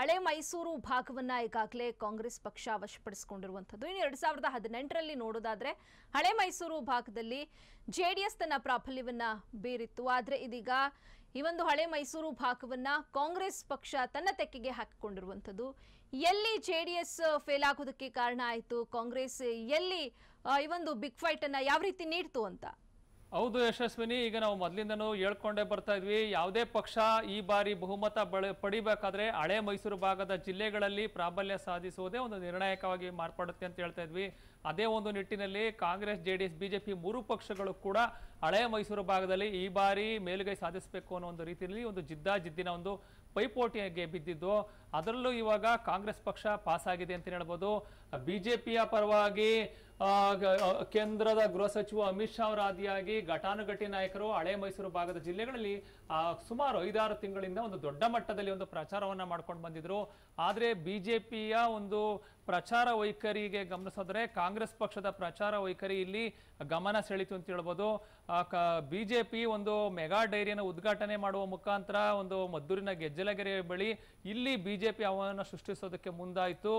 ಹಳೆ ಮೈಸೂರು ಭಾಗವನ್ನ ಈಗಾಗಲೇ ಕಾಂಗ್ರೆಸ್ ಪಕ್ಷ ವಶಪಡಿಸಿಕೊಂಡಿರುವಂಥದ್ದು ಇನ್ನು ಎರಡ್ ಸಾವಿರದ ಹದಿನೆಂಟರಲ್ಲಿ ನೋಡೋದಾದ್ರೆ ಹಳೆ ಮೈಸೂರು ಭಾಗದಲ್ಲಿ ಜೆ ಡಿ ಎಸ್ ತನ್ನ ಪ್ರಾಬಲ್ಯವನ್ನ ಬೀರಿತ್ತು ಆದ್ರೆ ಇದೀಗ ಈ ಒಂದು ಹಳೆ ಮೈಸೂರು ಭಾಗವನ್ನ ಕಾಂಗ್ರೆಸ್ ಪಕ್ಷ ತನ್ನ ತೆಕ್ಕೆಗೆ ಹಾಕಿಕೊಂಡಿರುವಂಥದ್ದು ಎಲ್ಲಿ ಜೆ ಡಿ ಎಸ್ ಫೇಲ್ ಆಗೋದಕ್ಕೆ ಕಾರಣ ಆಯಿತು ಕಾಂಗ್ರೆಸ್ ಎಲ್ಲಿ ಈ ಒಂದು ಬಿಗ್ ಫೈಟ್ ಅನ್ನ ಯಾವ ರೀತಿ ನೀಡ್ತು ಅಂತ ಹೌದು ಯಶಸ್ವಿನಿ ಈಗ ನಾವು ಮೊದಲಿಂದನೂ ಹೇಳ್ಕೊಂಡೇ ಬರ್ತಾ ಇದ್ವಿ ಯಾವುದೇ ಪಕ್ಷ ಈ ಬಾರಿ ಬಹುಮತ ಬಳ ಪಡಿಬೇಕಾದ್ರೆ ಹಳೆ ಮೈಸೂರು ಭಾಗದ ಜಿಲ್ಲೆಗಳಲ್ಲಿ ಪ್ರಾಬಲ್ಯ ಸಾಧಿಸುವುದೇ ಒಂದು ನಿರ್ಣಾಯಕವಾಗಿ ಮಾರ್ಪಡುತ್ತೆ ಅಂತ ಹೇಳ್ತಾ ಇದ್ವಿ ಅದೇ ಒಂದು ನಿಟ್ಟಿನಲ್ಲಿ Congress J D S BJP ಮೂರು ಪಕ್ಷಗಳು ಕೂಡ ಹಳೆ ಮೈಸೂರು ಭಾಗದಲ್ಲಿ ಈ ಬಾರಿ ಮೇಲುಗೈ ಸಾಧಿಸಬೇಕು ಅನ್ನೋ ಒಂದು ರೀತಿಯಲ್ಲಿ ಒಂದು ಜಿದ್ದಾಜಿದ್ದಿನ ಒಂದು ಪೈಪೋಟಿಯಾಗಿ ಬಿದ್ದಿದ್ದು ಅದರಲ್ಲೂ ಇವಾಗ ಕಾಂಗ್ರೆಸ್ ಪಕ್ಷ ಪಾಸಾಗಿದೆ ಅಂತ ಹೇಳ್ಬೋದು ಬಿಜೆಪಿಯ ಪರವಾಗಿ ಕೇಂದ್ರದ ಗೃಹ ಸಚಿವ ಅಮಿತ್ ಶಾ ಅವರ ಆದಿಯಾಗಿ ಘಟಾನುಘಟಿ ನಾಯಕರು ಹಳೆ ಮೈಸೂರು ಭಾಗದ ಜಿಲ್ಲೆಗಳಲ್ಲಿ ಸುಮಾರು ಐದಾರು ತಿಂಗಳಿಂದ ಒಂದು ದೊಡ್ಡ ಮಟ್ಟದಲ್ಲಿ ಒಂದು ಪ್ರಚಾರವನ್ನ ಮಾಡ್ಕೊಂಡು ಬಂದಿದ್ರು ಆದರೆ ಬಿಜೆಪಿಯ ಒಂದು ಪ್ರಚಾರ ವೈಖರಿಗೆ ಗಮನಿಸಿದ್ರೆ ಕಾಂಗ್ರೆಸ್ ಪಕ್ಷದ ಪ್ರಚಾರ ವೈಖರಿ ಇಲ್ಲಿ ಗಮನ ಸೆಳೀತು ಅಂತ ಹೇಳ್ಬೋದು ಬಿಜೆಪಿ ಒಂದು ಮೆಗಾ ಡೈರಿಯನ್ನು ಉದ್ಘಾಟನೆ ಮಾಡುವ ಮುಖಾಂತರ ಒಂದು ಮದ್ದೂರಿನ ಗೆಜ್ಜಲಗೆರೆ ಬಳಿ ಇಲ್ಲಿ ಬಿಜೆಪಿ ಆಹ್ವಾನ ಸೃಷ್ಟಿಸೋದಕ್ಕೆ ಮುಂದಾಯಿತು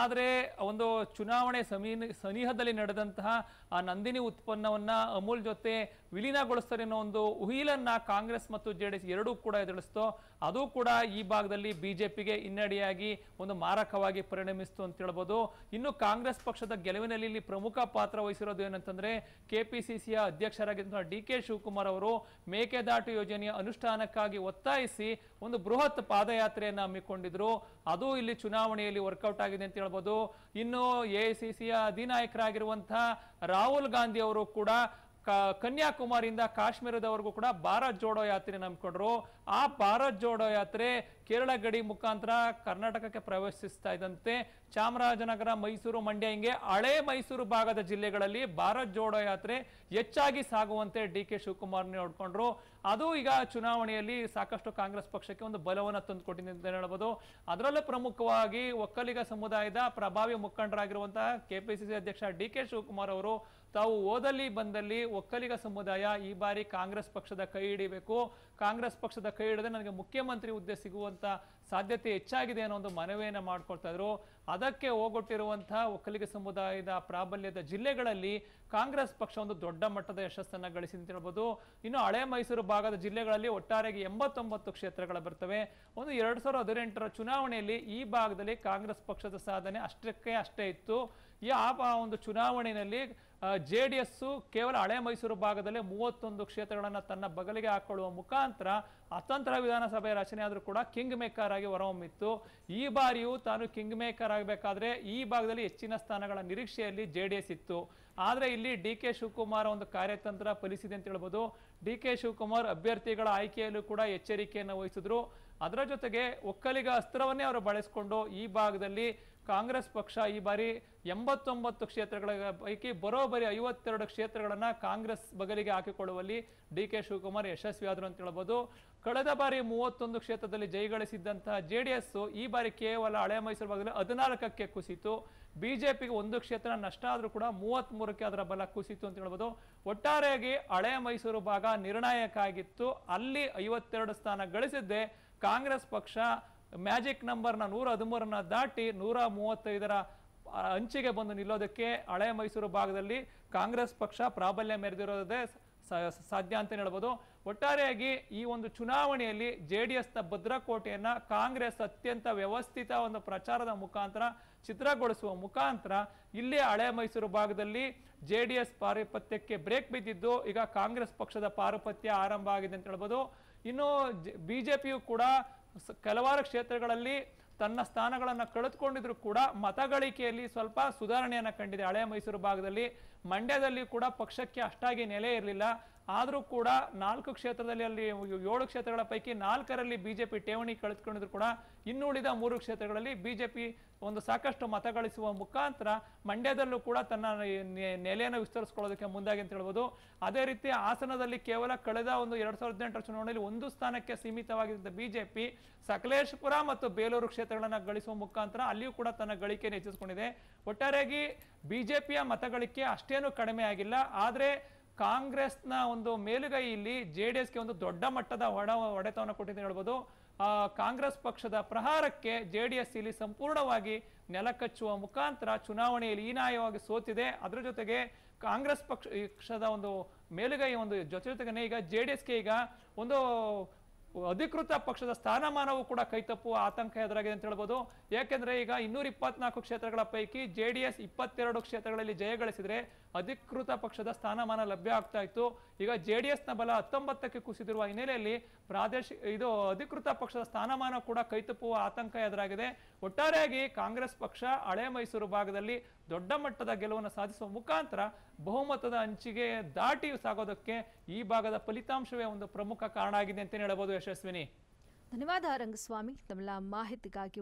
ಆದರೆ ಒಂದು ಚುನಾವಣೆ ಸಮೀ ಸನಿಹದಲ್ಲಿ ಸಮಯದಲ್ಲಿ ನಡೆದಂತಹ ಆ ನಂದಿನಿ ಉತ್ಪನ್ನವನ್ನ ಅಮೂಲ್ ಜೊತೆ ವಿಲೀನಗೊಳಿಸ್ತಾರೆ ಅನ್ನೋ ಒಂದು ಉಹಿಲನ್ನ ಕಾಂಗ್ರೆಸ್ ಮತ್ತು ಜೆಡಿಎಸ್ ಎರಡೂ ಕೂಡ ಎದುರಿಸ್ತು ಅದು ಕೂಡ ಈ ಭಾಗದಲ್ಲಿ ಬಿಜೆಪಿಗೆ ಹಿನ್ನಡೆಯಾಗಿ ಒಂದು ಮಾರಕವಾಗಿ ಪರಿಣಮಿಸಿತು ಅಂತ ಹೇಳ್ಬೋದು ಇನ್ನು ಕಾಂಗ್ರೆಸ್ ಪಕ್ಷದ ಗೆಲುವಿನಲ್ಲಿ ಇಲ್ಲಿ ಪ್ರಮುಖ ಪಾತ್ರ ವಹಿಸಿರೋದು ಏನಂತಂದ್ರೆ ಕೆಪಿಸಿಸಿಯ ಅಧ್ಯಕ್ಷರಾಗಿದ್ದಂತಹ ಡಿ ಕೆ ಶಿವಕುಮಾರ್ ಅವರು ಮೇಕೆದಾಟು ಯೋಜನೆಯ ಅನುಷ್ಠಾನಕ್ಕಾಗಿ ಒತ್ತಾಯಿಸಿ ಒಂದು ಬೃಹತ್ ಪಾದಯಾತ್ರೆಯನ್ನು ಹಮ್ಮಿಕೊಂಡಿದ್ರು ಅದು ಇಲ್ಲಿ ಚುನಾವಣೆಯಲ್ಲಿ ವರ್ಕೌಟ್ ಆಗಿದೆ ಅಂತ ಹೇಳ್ಬೋದು ಇನ್ನು ಎಐಸಿಸಿಯ ಅಧಿನಾಯಕರ ಅಧ್ಯಕ್ಷರಾಗಿರುವಂತಹ ರಾಹುಲ್ ಗಾಂಧಿ ಅವರು ಕೂಡ ಕನ್ಯಾಕುಮಾರಿಯಿಂದ ಕಾಶ್ಮೀರದವರೆಗೂ ಕೂಡ ಭಾರತ್ ಜೋಡೋ ಯಾತ್ರೆ ನಂಬಿಕೊಂಡ್ರು ಆ ಭಾರತ್ ಜೋಡೋ ಯಾತ್ರೆ ಕೇರಳ ಗಡಿ ಮುಖಾಂತರ ಕರ್ನಾಟಕಕ್ಕೆ ಪ್ರವೇಶಿಸ್ತಾ ಇದ್ದಂತೆ ಚಾಮರಾಜನಗರ ಮೈಸೂರು ಮಂಡ್ಯ ಹಿಂಗೆ ಹಳೆ ಮೈಸೂರು ಭಾಗದ ಜಿಲ್ಲೆಗಳಲ್ಲಿ ಭಾರತ್ ಜೋಡೋ ಯಾತ್ರೆ ಹೆಚ್ಚಾಗಿ ಸಾಗುವಂತೆ ಡಿ ಕೆ ಶಿವಕುಮಾರ್ ನೋಡ್ಕೊಂಡ್ರು ಅದು ಈಗ ಚುನಾವಣೆಯಲ್ಲಿ ಸಾಕಷ್ಟು ಕಾಂಗ್ರೆಸ್ ಪಕ್ಷಕ್ಕೆ ಒಂದು ಬಲವನ್ನು ತಂದುಕೊಟ್ಟಿದೆ ಅಂತ ಹೇಳ್ಬೋದು ಅದರಲ್ಲೂ ಪ್ರಮುಖವಾಗಿ ಒಕ್ಕಲಿಗ ಸಮುದಾಯದ ಪ್ರಭಾವಿ ಮುಖಂಡರಾಗಿರುವಂತಹ ಕೆಪಿಸಿಸಿ ಅಧ್ಯಕ್ಷ ಡಿ ಕೆ ಶಿವಕುಮಾರ್ ಅವರು ತಾವು ಓದಲ್ಲಿ ಬಂದಲ್ಲಿ ಒಕ್ಕಲಿಗ ಸಮುದಾಯ ಈ ಬಾರಿ ಕಾಂಗ್ರೆಸ್ ಪಕ್ಷದ ಕೈ ಹಿಡಿಬೇಕು ಕಾಂಗ್ರೆಸ್ ಪಕ್ಷದ ಕೈ ಹಿಡಿದ್ರೆ ನನಗೆ ಮುಖ್ಯಮಂತ್ರಿ ಹುದ್ದೆ ಸಿಗುವಂತ importa ಸಾಧ್ಯತೆ ಹೆಚ್ಚಾಗಿದೆ ಅನ್ನೋ ಒಂದು ಮನವಿಯನ್ನು ಮಾಡ್ಕೊಳ್ತಾ ಇದ್ರು ಅದಕ್ಕೆ ಹೋಗೊಟ್ಟಿರುವಂತಹ ಒಕ್ಕಲಿಗ ಸಮುದಾಯದ ಪ್ರಾಬಲ್ಯದ ಜಿಲ್ಲೆಗಳಲ್ಲಿ ಕಾಂಗ್ರೆಸ್ ಪಕ್ಷ ಒಂದು ದೊಡ್ಡ ಮಟ್ಟದ ಯಶಸ್ಸನ್ನು ಗಳಿಸಿದೆ ಅಂತ ಹೇಳ್ಬೋದು ಇನ್ನು ಹಳೆ ಮೈಸೂರು ಭಾಗದ ಜಿಲ್ಲೆಗಳಲ್ಲಿ ಒಟ್ಟಾರೆಗೆ ಎಂಬತ್ತೊಂಬತ್ತು ಕ್ಷೇತ್ರಗಳ ಬರ್ತವೆ ಒಂದು ಎರಡು ಸಾವಿರದ ಹದಿನೆಂಟರ ಚುನಾವಣೆಯಲ್ಲಿ ಈ ಭಾಗದಲ್ಲಿ ಕಾಂಗ್ರೆಸ್ ಪಕ್ಷದ ಸಾಧನೆ ಅಷ್ಟಕ್ಕೆ ಅಷ್ಟೇ ಇತ್ತು ಈ ಆ ಒಂದು ಚುನಾವಣೆಯಲ್ಲಿ ಜೆ ಡಿ ಎಸ್ಸು ಕೇವಲ ಹಳೆ ಮೈಸೂರು ಭಾಗದಲ್ಲಿ ಮೂವತ್ತೊಂದು ಕ್ಷೇತ್ರಗಳನ್ನು ತನ್ನ ಬಗಲಿಗೆ ಹಾಕೊಳ್ಳುವ ಮುಖಾಂತರ ಅತಂತ್ರ ವಿಧಾನಸಭೆ ರಚನೆ ಆದರೂ ಕೂಡ ಕಿಂಗ್ ಮೇಕರ್ ಆಗಿ ಹೊರಹೊಮ್ಮಿತ್ತು ಈ ಬಾರಿಯೂ ತಾನು ಕಿಂಗ್ ಮೇಕರ್ ಆಗಬೇಕಾದ್ರೆ ಈ ಭಾಗದಲ್ಲಿ ಹೆಚ್ಚಿನ ಸ್ಥಾನಗಳ ನಿರೀಕ್ಷೆಯಲ್ಲಿ ಜೆ ಡಿ ಎಸ್ ಇತ್ತು ಆದರೆ ಇಲ್ಲಿ ಡಿ ಕೆ ಶಿವಕುಮಾರ್ ಒಂದು ಕಾರ್ಯತಂತ್ರ ಫಲಿಸಿದೆ ಅಂತ ಹೇಳ್ಬೋದು ಡಿ ಕೆ ಶಿವಕುಮಾರ್ ಅಭ್ಯರ್ಥಿಗಳ ಆಯ್ಕೆಯಲ್ಲೂ ಕೂಡ ಎಚ್ಚರಿಕೆಯನ್ನು ವಹಿಸಿದ್ರು ಅದರ ಜೊತೆಗೆ ಒಕ್ಕಲಿಗ ಅಸ್ತ್ರವನ್ನೇ ಅವರು ಬಳಸಿಕೊಂಡು ಈ ಭಾಗದಲ್ಲಿ ಕಾಂಗ್ರೆಸ್ ಪಕ್ಷ ಈ ಬಾರಿ ಎಂಬತ್ತೊಂಬತ್ತು ಕ್ಷೇತ್ರಗಳ ಪೈಕಿ ಬರೋಬ್ಬರಿ ಐವತ್ತೆರಡು ಕ್ಷೇತ್ರಗಳನ್ನು ಕಾಂಗ್ರೆಸ್ ಬಗಲಿಗೆ ಹಾಕಿಕೊಳ್ಳುವಲ್ಲಿ ಡಿ ಕೆ ಶಿವಕುಮಾರ್ ಯಶಸ್ವಿ ಅಂತ ಹೇಳ್ಬೋದು ಕಳೆದ ಬಾರಿ ಮೂವತ್ತೊಂದು ಕ್ಷೇತ್ರದಲ್ಲಿ ಜಯಗಳಿಸಿದ್ದಂತಹ ಜೆ ಡಿ ಎಸ್ ಈ ಬಾರಿ ಕೇವಲ ಹಳೆ ಮೈಸೂರು ಭಾಗದಲ್ಲಿ ಹದಿನಾಲ್ಕಕ್ಕೆ ಕುಸಿತು ಬಿಜೆಪಿಗೆ ಒಂದು ಕ್ಷೇತ್ರ ನಷ್ಟ ಆದರೂ ಕೂಡ ಮೂವತ್ತ್ ಮೂರಕ್ಕೆ ಅದರ ಬಲ ಕುಸಿತು ಅಂತ ಹೇಳ್ಬೋದು ಒಟ್ಟಾರೆಯಾಗಿ ಹಳೆ ಮೈಸೂರು ಭಾಗ ನಿರ್ಣಾಯಕ ಆಗಿತ್ತು ಅಲ್ಲಿ ಐವತ್ತೆರಡು ಸ್ಥಾನ ಗಳಿಸಿದ್ದೆ ಕಾಂಗ್ರೆಸ್ ಪಕ್ಷ ಮ್ಯಾಜಿಕ್ ನಂಬರ್ನ ನೂರ ಹದಿಮೂರನ್ನು ದಾಟಿ ನೂರ ಮೂವತ್ತೈದರ ಅಂಚಿಗೆ ಬಂದು ನಿಲ್ಲೋದಕ್ಕೆ ಹಳೆ ಮೈಸೂರು ಭಾಗದಲ್ಲಿ ಕಾಂಗ್ರೆಸ್ ಪಕ್ಷ ಪ್ರಾಬಲ್ಯ ಮೆರೆದಿರೋದೇ ಸಾಧ್ಯ ಅಂತ ಹೇಳ್ಬೋದು ಒಟ್ಟಾರೆಯಾಗಿ ಈ ಒಂದು ಚುನಾವಣೆಯಲ್ಲಿ ಜೆ ಡಿ ಎಸ್ನ ಭದ್ರಕೋಟೆಯನ್ನು ಕಾಂಗ್ರೆಸ್ ಅತ್ಯಂತ ವ್ಯವಸ್ಥಿತ ಒಂದು ಪ್ರಚಾರದ ಮುಖಾಂತರ ಚಿತ್ರಗೊಳಿಸುವ ಮುಖಾಂತರ ಇಲ್ಲಿ ಹಳೆ ಮೈಸೂರು ಭಾಗದಲ್ಲಿ ಜೆ ಡಿ ಎಸ್ ಪಾರಿಪತ್ಯಕ್ಕೆ ಬ್ರೇಕ್ ಬಿದ್ದಿದ್ದು ಈಗ ಕಾಂಗ್ರೆಸ್ ಪಕ್ಷದ ಪಾರಿಪತ್ಯ ಆರಂಭ ಆಗಿದೆ ಅಂತ ಹೇಳ್ಬೋದು ಇನ್ನು ಬಿ ಜೆ ಪಿಯು ಕೂಡ ಕೆಲವಾರು ಕ್ಷೇತ್ರಗಳಲ್ಲಿ ತನ್ನ ಸ್ಥಾನಗಳನ್ನು ಕಳೆದುಕೊಂಡಿದ್ರು ಕೂಡ ಮತಗಳಿಕೆಯಲ್ಲಿ ಸ್ವಲ್ಪ ಸುಧಾರಣೆಯನ್ನು ಕಂಡಿದೆ ಹಳೆ ಮೈಸೂರು ಭಾಗದಲ್ಲಿ ಮಂಡ್ಯದಲ್ಲಿ ಕೂಡ ಪಕ್ಷಕ್ಕೆ ಅಷ್ಟಾಗಿ ನೆಲೆ ಇರಲಿಲ್ಲ ಆದರೂ ಕೂಡ ನಾಲ್ಕು ಕ್ಷೇತ್ರದಲ್ಲಿ ಅಲ್ಲಿ ಏಳು ಕ್ಷೇತ್ರಗಳ ಪೈಕಿ ನಾಲ್ಕರಲ್ಲಿ ಬಿಜೆಪಿ ಠೇವಣಿ ಕಳೆದುಕೊಂಡಿದ್ರು ಕೂಡ ಇನ್ನುಳಿದ ಮೂರು ಕ್ಷೇತ್ರಗಳಲ್ಲಿ ಬಿಜೆಪಿ ಒಂದು ಸಾಕಷ್ಟು ಮತ ಗಳಿಸುವ ಮುಖಾಂತರ ಮಂಡ್ಯದಲ್ಲೂ ಕೂಡ ತನ್ನ ನೆಲೆಯನ್ನು ವಿಸ್ತರಿಸಿಕೊಳ್ಳೋದಕ್ಕೆ ಮುಂದಾಗಿ ಅಂತ ಹೇಳ್ಬೋದು ಅದೇ ರೀತಿ ಹಾಸನದಲ್ಲಿ ಕೇವಲ ಕಳೆದ ಒಂದು ಎರಡು ಸಾವಿರದ ಹದಿನೆಂಟರ ಚುನಾವಣೆಯಲ್ಲಿ ಒಂದು ಸ್ಥಾನಕ್ಕೆ ಸೀಮಿತವಾಗಿದ್ದ ಬಿಜೆಪಿ ಸಕಲೇಶ್ಪುರ ಮತ್ತು ಬೇಲೂರು ಕ್ಷೇತ್ರಗಳನ್ನು ಗಳಿಸುವ ಮುಖಾಂತರ ಅಲ್ಲಿಯೂ ಕೂಡ ತನ್ನ ಗಳಿಕೆಯನ್ನು ಹೆಚ್ಚಿಸಿಕೊಂಡಿದೆ ಒಟ್ಟಾರೆಯಾಗಿ ಬಿಜೆಪಿಯ ಮತಗಳಿಕೆ ಅಷ್ಟೇನು ಕಡಿಮೆ ಆಗಿಲ್ಲ ಆದರೆ ಕಾಂಗ್ರೆಸ್ನ ಒಂದು ಮೇಲುಗೈಯಲ್ಲಿ ಜೆ ಡಿ ಒಂದು ದೊಡ್ಡ ಮಟ್ಟದ ಒಡ ಒಡೆತವನ್ನು ಕೊಟ್ಟಿದೆ ಹೇಳ್ಬೋದು ಆ ಕಾಂಗ್ರೆಸ್ ಪಕ್ಷದ ಪ್ರಹಾರಕ್ಕೆ ಜೆ ಡಿ ಎಸ್ ಇಲ್ಲಿ ಸಂಪೂರ್ಣವಾಗಿ ನೆಲಕಚ್ಚುವ ಮುಖಾಂತರ ಚುನಾವಣೆಯಲ್ಲಿ ಹೀನಾಯವಾಗಿ ಸೋತಿದೆ ಅದರ ಜೊತೆಗೆ ಕಾಂಗ್ರೆಸ್ ಪಕ್ಷ ಪಕ್ಷದ ಒಂದು ಮೇಲುಗೈ ಒಂದು ಜೊತೆ ಜೊತೆಗೆ ಈಗ ಜೆ ಡಿ ಎಸ್ಗೆ ಈಗ ಒಂದು ಅಧಿಕೃತ ಪಕ್ಷದ ಸ್ಥಾನಮಾನವೂ ಕೂಡ ಕೈತಪ್ಪುವ ಆತಂಕ ಎದುರಾಗಿದೆ ಅಂತ ಹೇಳ್ಬೋದು ಯಾಕೆಂದ್ರೆ ಈಗ ಇನ್ನೂರ ಇಪ್ಪತ್ನಾಲ್ಕು ಕ್ಷೇತ್ರಗಳ ಪೈಕಿ ಜೆ ಡಿ ಎಸ್ ಇಪ್ಪತ್ತೆರಡು ಕ್ಷೇತ್ರಗಳಲ್ಲಿ ಜಯಗಳಿಸಿದ್ರೆ ಅಧಿಕೃತ ಪಕ್ಷದ ಸ್ಥಾನಮಾನ ಲಭ್ಯ ಆಗ್ತಾ ಇತ್ತು ಈಗ ಜೆ ಡಿ ನ ಬಲ ಹತ್ತೊಂಬತ್ತಕ್ಕೆ ಕುಸಿದಿರುವ ಹಿನ್ನೆಲೆಯಲ್ಲಿ ಪ್ರಾದೇಶಿಕ ಇದು ಅಧಿಕೃತ ಪಕ್ಷದ ಸ್ಥಾನಮಾನ ಕೂಡ ಕೈತಪ್ಪುವ ಆತಂಕ ಎದುರಾಗಿದೆ ಒಟ್ಟಾರೆಯಾಗಿ ಕಾಂಗ್ರೆಸ್ ಪಕ್ಷ ಹಳೆ ಮೈಸೂರು ಭಾಗದಲ್ಲಿ ದೊಡ್ಡ ಮಟ್ಟದ ಗೆಲುವನ್ನು ಸಾಧಿಸುವ ಮುಖಾಂತರ ಬಹುಮತದ ಅಂಚಿಗೆ ದಾಟಿ ಸಾಗೋದಕ್ಕೆ ಈ ಭಾಗದ ಫಲಿತಾಂಶವೇ ಒಂದು ಪ್ರಮುಖ ಕಾರಣ ಆಗಿದೆ ಅಂತಲೇ ಹೇಳಬಹುದು ಯಶಸ್ವಿನಿ ಧನ್ಯವಾದ ರಂಗಸ್ವಾಮಿ ತಮ್ಮ ಮಾಹಿತಿಗಾಗಿ